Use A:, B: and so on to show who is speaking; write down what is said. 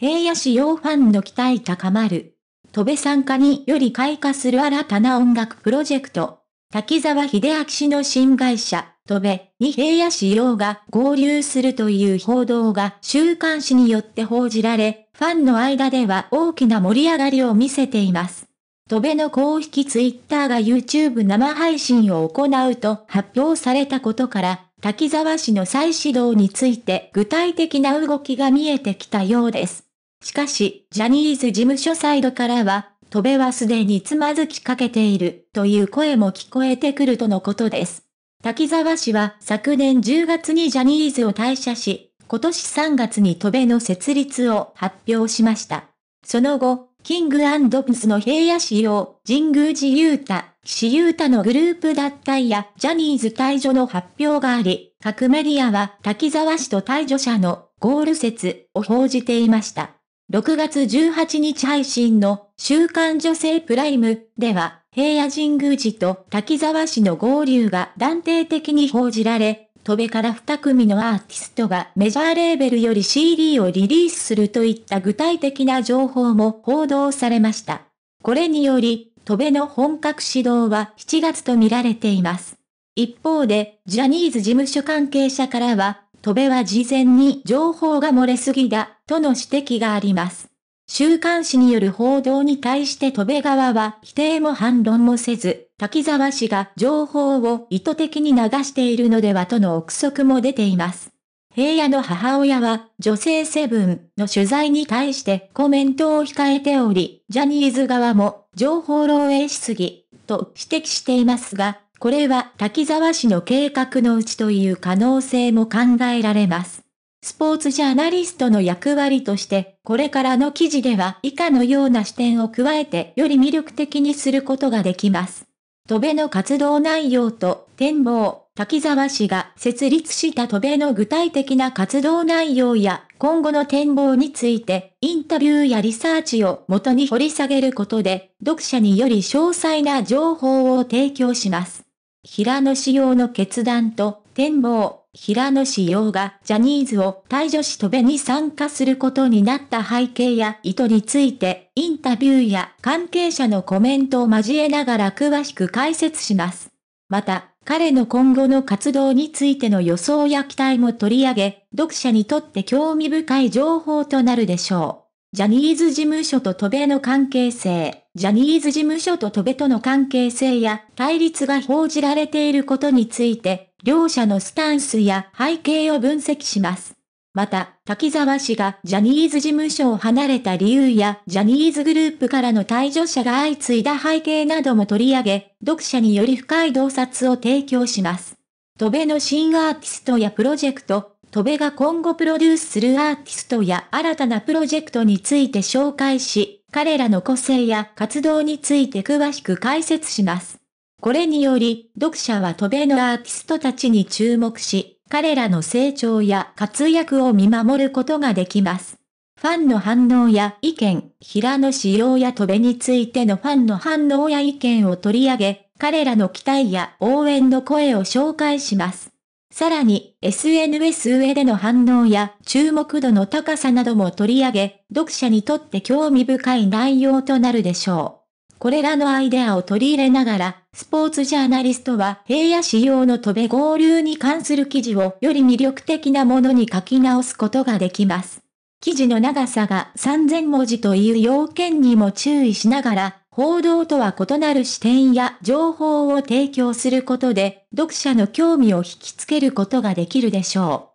A: 平野市洋ファンの期待高まる。戸部参加により開花する新たな音楽プロジェクト。滝沢秀明氏の新会社、戸部に平野市洋が合流するという報道が週刊誌によって報じられ、ファンの間では大きな盛り上がりを見せています。戸部の公式ツイッターが YouTube 生配信を行うと発表されたことから、滝沢氏の再始動について具体的な動きが見えてきたようです。しかし、ジャニーズ事務所サイドからは、戸辺はすでにつまずきかけているという声も聞こえてくるとのことです。滝沢氏は昨年10月にジャニーズを退社し、今年3月に戸辺の設立を発表しました。その後、キングプスの平野氏様、神宮寺う太、岸優太のグループ脱退やジャニーズ退場の発表があり、各メディアは滝沢氏と退場者のゴール説を報じていました。6月18日配信の週刊女性プライムでは、平野神宮寺と滝沢市の合流が断定的に報じられ、戸部から2組のアーティストがメジャーレーベルより CD をリリースするといった具体的な情報も報道されました。これにより、戸部の本格始動は7月と見られています。一方で、ジャニーズ事務所関係者からは、戸部は事前に情報が漏れすぎだ、との指摘があります。週刊誌による報道に対して戸部側は否定も反論もせず、滝沢氏が情報を意図的に流しているのではとの憶測も出ています。平野の母親は、女性セブンの取材に対してコメントを控えており、ジャニーズ側も情報漏洩しすぎ、と指摘していますが、これは滝沢氏の計画のうちという可能性も考えられます。スポーツジャーナリストの役割として、これからの記事では以下のような視点を加えてより魅力的にすることができます。戸辺の活動内容と展望、滝沢氏が設立した戸辺の具体的な活動内容や今後の展望について、インタビューやリサーチを元に掘り下げることで、読者により詳細な情報を提供します。平野紫耀の決断と展望、平野紫耀がジャニーズを退場し渡べに参加することになった背景や意図について、インタビューや関係者のコメントを交えながら詳しく解説します。また、彼の今後の活動についての予想や期待も取り上げ、読者にとって興味深い情報となるでしょう。ジャニーズ事務所と戸辺の関係性、ジャニーズ事務所と戸辺との関係性や対立が報じられていることについて、両者のスタンスや背景を分析します。また、滝沢氏がジャニーズ事務所を離れた理由やジャニーズグループからの退場者が相次いだ背景なども取り上げ、読者により深い洞察を提供します。戸辺の新アーティストやプロジェクト、戸部が今後プロデュースするアーティストや新たなプロジェクトについて紹介し、彼らの個性や活動について詳しく解説します。これにより、読者は戸部のアーティストたちに注目し、彼らの成長や活躍を見守ることができます。ファンの反応や意見、平野仕様や戸部についてのファンの反応や意見を取り上げ、彼らの期待や応援の声を紹介します。さらに SNS 上での反応や注目度の高さなども取り上げ、読者にとって興味深い内容となるでしょう。これらのアイデアを取り入れながら、スポーツジャーナリストは平野仕様の飛べ合流に関する記事をより魅力的なものに書き直すことができます。記事の長さが3000文字という要件にも注意しながら、報道とは異なる視点や情報を提供することで、読者の興味を引きつけることができるでしょう。